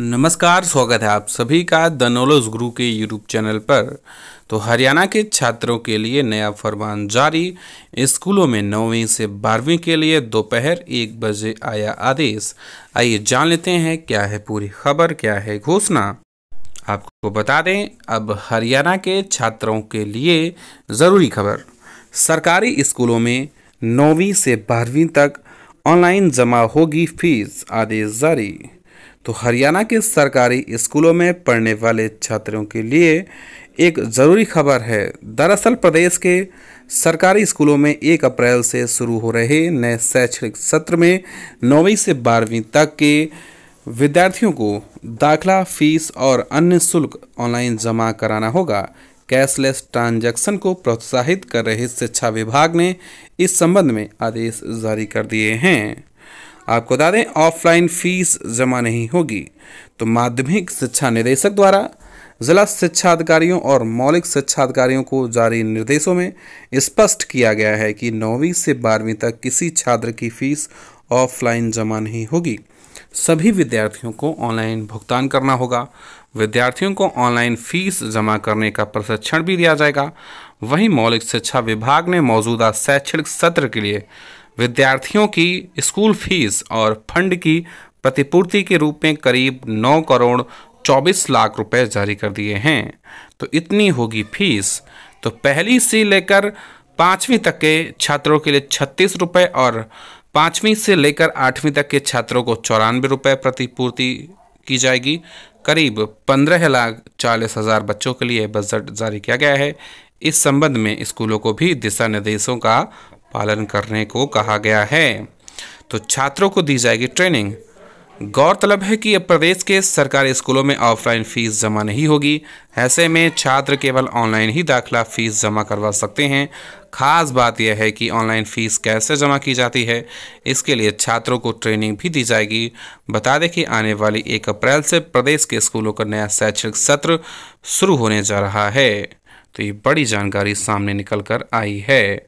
नमस्कार स्वागत है आप सभी का द नॉलेज गुरु के यूट्यूब चैनल पर तो हरियाणा के छात्रों के लिए नया फरमान जारी स्कूलों में नौवीं से बारहवीं के लिए दोपहर एक बजे आया आदेश आइए जान लेते हैं क्या है पूरी खबर क्या है घोषणा आपको बता दें अब हरियाणा के छात्रों के लिए ज़रूरी खबर सरकारी स्कूलों में नौवीं से बारहवीं तक ऑनलाइन जमा होगी फीस आदेश जारी तो हरियाणा के सरकारी स्कूलों में पढ़ने वाले छात्रों के लिए एक ज़रूरी खबर है दरअसल प्रदेश के सरकारी स्कूलों में एक अप्रैल से शुरू हो रहे नए शैक्षणिक सत्र में नौवीं से बारहवीं तक के विद्यार्थियों को दाखिला फीस और अन्य शुल्क ऑनलाइन जमा कराना होगा कैशलेस ट्रांजैक्शन को प्रोत्साहित कर रहे शिक्षा विभाग ने इस संबंध में आदेश जारी कर दिए हैं आपको बता दें ऑफलाइन फीस जमा नहीं होगी तो माध्यमिक शिक्षा निदेशक द्वारा जिला शिक्षा अधिकारियों और मौलिक शिक्षा अधिकारियों को जारी निर्देशों में स्पष्ट किया गया है कि नौवीं से बारहवीं तक किसी छात्र की फीस ऑफलाइन जमा नहीं होगी सभी विद्यार्थियों को ऑनलाइन भुगतान करना होगा विद्यार्थियों को ऑनलाइन फीस जमा करने का प्रशिक्षण भी दिया जाएगा वहीं मौलिक शिक्षा विभाग ने मौजूदा शैक्षणिक सत्र के लिए विद्यार्थियों की स्कूल फीस और फंड की प्रतिपूर्ति के रूप में करीब 9 करोड़ 24 लाख रुपए जारी कर दिए हैं तो इतनी होगी फीस तो पहली से लेकर पाँचवीं तक के छात्रों के लिए छत्तीस रुपये और पाँचवीं से लेकर आठवीं तक के छात्रों को चौरानवे रुपये प्रतिपूर्ति की जाएगी करीब पंद्रह लाख चालीस हज़ार बच्चों के लिए बजट जारी किया गया है इस संबंध में स्कूलों को भी दिशा निर्देशों का पालन करने को कहा गया है तो छात्रों को दी जाएगी ट्रेनिंग गौरतलब है कि अब प्रदेश के सरकारी स्कूलों में ऑफलाइन फीस जमा नहीं होगी ऐसे में छात्र केवल ऑनलाइन ही दाखिला फीस जमा करवा सकते हैं खास बात यह है कि ऑनलाइन फीस कैसे जमा की जाती है इसके लिए छात्रों को ट्रेनिंग भी दी जाएगी बता दें कि आने वाली एक अप्रैल से प्रदेश के स्कूलों का नया शैक्षणिक सत्र शुरू होने जा रहा है तो ये बड़ी जानकारी सामने निकल कर आई है